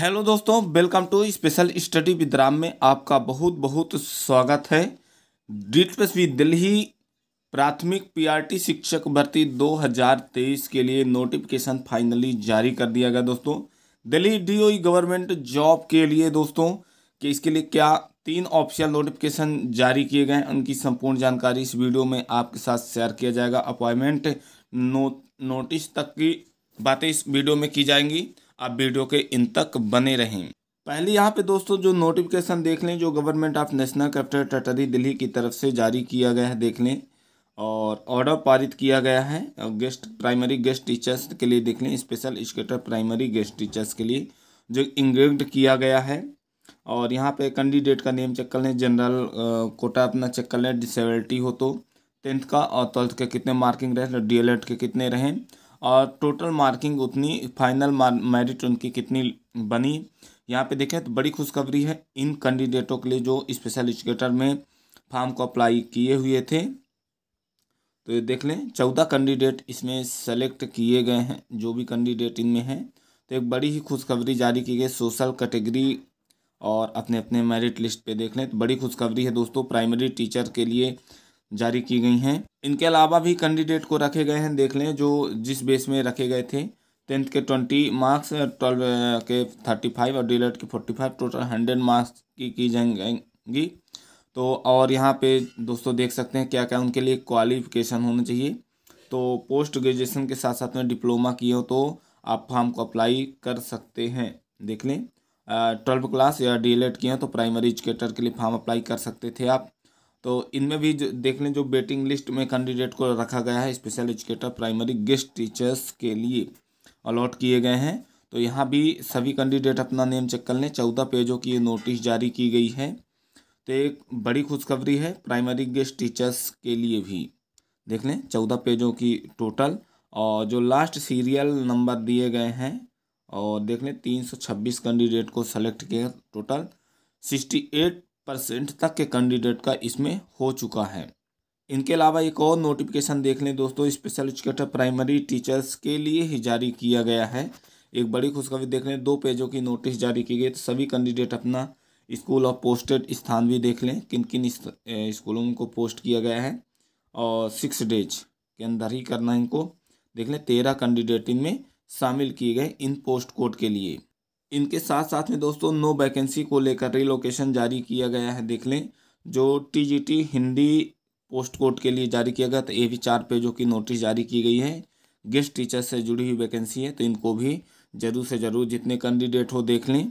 hello दोस्तों welcome to special study with Ram में आपका बहुत बहुत स्वागत है डीट वी दिल्ली प्राथमिक पीआरटी शिक्षक भर्ती 2023 के लिए नोटिफिकेशन फाइनली जारी कर दिया गया दोस्तों दिल्ली डीओई गवर्नमेंट जॉब के लिए दोस्तों कि इसके लिए क्या तीन ऑफिशियल नोटिफिकेशन जारी किए गए हैं उनकी संपूर्ण जानकारी इस वीडियो में आपके साथ शेयर किया जाएगा अपॉइंटमेंट नो नोटिस तक की बातें इस वीडियो में की जाएंगी आप वीडियो के इन तक बने रहें पहले यहाँ पे दोस्तों जो नोटिफिकेशन देख लें जो government of national capital territory Delhi की तरफ से जारी किया गया है देख लें और ऑर्डर पारित किया गया है गेस्ट प्राइमरी गेस्ट टीचर्स के लिए देख लें स्पेशल स्केटर प्राइमरी गेस्ट टीचर्स के लिए जो इंग्रेड किया गया है और यहाँ पे कैंडिडेट का नेम चेक कर लें जनरल कोटा अपना चेक कर लें डिसबलिटी हो तो टेंथ का और ट्वेल्थ के कितने मार्किंग रहे डी के कितने रहें और टोटल मार्किंग उतनी फाइनल मेरिट उनकी कितनी बनी यहाँ पे देखें तो बड़ी खुशखबरी है इन कैंडिडेटों के लिए जो स्पेशल एजुकेटर में फॉर्म को अप्लाई किए हुए थे तो ये देख लें चौदह कैंडिडेट इसमें सेलेक्ट किए गए हैं जो भी कैंडिडेट इनमें हैं तो एक बड़ी ही खुशखबरी जारी की गई सोशल कैटेगरी और अपने अपने मेरिट लिस्ट पे देख लें तो बड़ी खुशखबरी है दोस्तों प्राइमरी टीचर के लिए जारी की गई हैं इनके अलावा भी कैंडिडेट को रखे गए हैं देख लें जो जिस बेस में रखे गए थे टेंथ के ट्वेंटी मार्क्स ट्वेल्व के थर्टी फाइव और डी के forty five total hundred marks की की जाएंगी तो और यहाँ पे दोस्तों देख सकते हैं क्या क्या उनके लिए क्वालिफिकेशन होना चाहिए तो पोस्ट ग्रेजुएशन के साथ साथ में डिप्लोमा किए हो तो आप फॉर्म को अप्लाई कर सकते हैं देख लें ट्वेल्व क्लास या डी एल एड किए हैं तो प्राइमरी एजुकेटर के लिए फॉर्म अप्लाई कर सकते थे आप तो इनमें भी जो देख लें जो वेटिंग लिस्ट में कैंडिडेट को रखा गया है special educator primary guest teachers के लिए अलॉट किए गए हैं तो यहाँ भी सभी कैंडिडेट अपना नेम चेक कर लें चौदह पेजों की ये नोटिस जारी की गई है तो एक बड़ी खुशखबरी है प्राइमरी गेस्ट टीचर्स के लिए भी देख लें चौदह पेजों की टोटल और जो लास्ट सीरियल नंबर दिए गए हैं और देख लें तीन सौ छब्बीस कैंडिडेट को सेलेक्ट किया टोटल सिक्सटी एट परसेंट तक के कैंडिडेट का इसमें हो चुका है इनके अलावा एक और नोटिफिकेशन देख लें दोस्तों स्पेशल एजुकेटर प्राइमरी टीचर्स के लिए ही जारी किया गया है एक बड़ी खुशखबरी देख लें दो पेजों की नोटिस जारी की गई तो सभी कैंडिडेट अपना स्कूल और पोस्टेड स्थान भी देख लें किन किन स्कूलों को पोस्ट किया गया है और सिक्स डेज के अंदर ही करना इनको देख लें तेरह कैंडिडेट इनमें शामिल किए गए इन पोस्ट कोड के लिए इनके साथ साथ में दोस्तों नो वैकेंसी को लेकर रिलोकेशन जारी किया गया है देख लें जो टीजीटी हिंदी पोस्ट कोड के लिए जारी किया गया तो ये भी चार पेजों की नोटिस जारी की गई है गेस्ट टीचर से जुड़ी हुई वैकेंसी है तो इनको भी ज़रूर से ज़रूर जितने कैंडिडेट हो देख लें